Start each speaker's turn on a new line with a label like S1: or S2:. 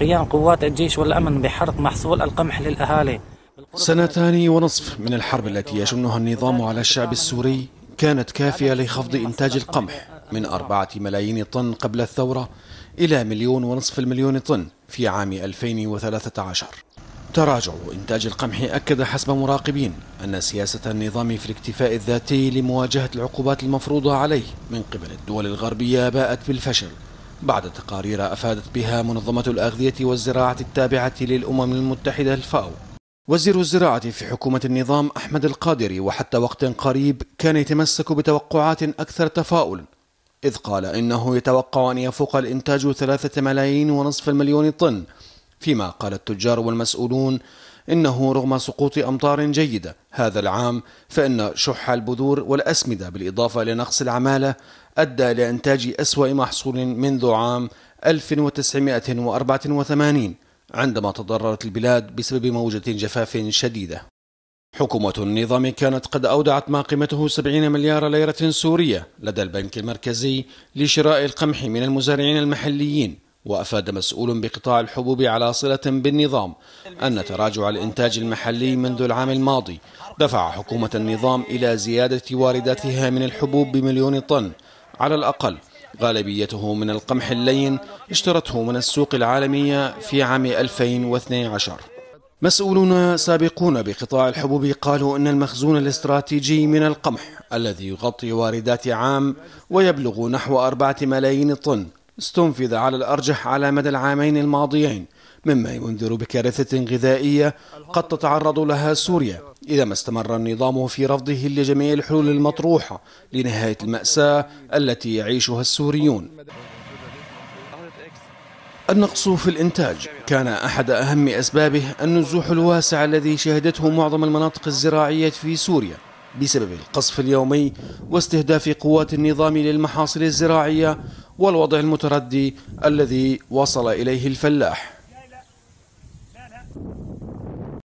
S1: قيام قوات الجيش والأمن بحرق محصول القمح للأهالي سنتان ونصف من الحرب التي يشنها النظام على الشعب السوري كانت كافية لخفض إنتاج القمح من أربعة ملايين طن قبل الثورة إلى مليون ونصف المليون طن في عام 2013 تراجع إنتاج القمح أكد حسب مراقبين أن سياسة النظام في الاكتفاء الذاتي لمواجهة العقوبات المفروضة عليه من قبل الدول الغربية باءت بالفشل بعد تقارير أفادت بها منظمة الأغذية والزراعة التابعة للأمم المتحدة الفاو وزير الزراعة في حكومة النظام أحمد القادري وحتى وقت قريب كان يتمسك بتوقعات أكثر تفاؤلا إذ قال إنه يتوقع أن يفوق الإنتاج ثلاثة ملايين ونصف المليون طن فيما قال التجار والمسؤولون إنه رغم سقوط أمطار جيدة هذا العام فإن شح البذور والأسمدة بالإضافة لنقص العمالة أدى لإنتاج أسوأ محصول منذ عام 1984 عندما تضررت البلاد بسبب موجة جفاف شديدة حكومة النظام كانت قد أودعت ما قيمته 70 مليار ليرة سورية لدى البنك المركزي لشراء القمح من المزارعين المحليين وأفاد مسؤول بقطاع الحبوب على صلة بالنظام أن تراجع الإنتاج المحلي منذ العام الماضي دفع حكومة النظام إلى زيادة وارداتها من الحبوب بمليون طن على الأقل غالبيته من القمح اللين اشترته من السوق العالمية في عام 2012 مسؤولون سابقون بقطاع الحبوب قالوا ان المخزون الاستراتيجي من القمح الذي يغطي واردات عام ويبلغ نحو أربعة ملايين طن استنفذ على الأرجح على مدى العامين الماضيين مما ينذر بكارثة غذائية قد تتعرض لها سوريا إذا ما استمر النظام في رفضه لجميع الحلول المطروحة لنهاية المأساة التي يعيشها السوريون النقص في الإنتاج كان أحد أهم أسبابه النزوح الواسع الذي شهدته معظم المناطق الزراعية في سوريا بسبب القصف اليومي واستهداف قوات النظام للمحاصيل الزراعية والوضع المتردي الذي وصل إليه الفلاح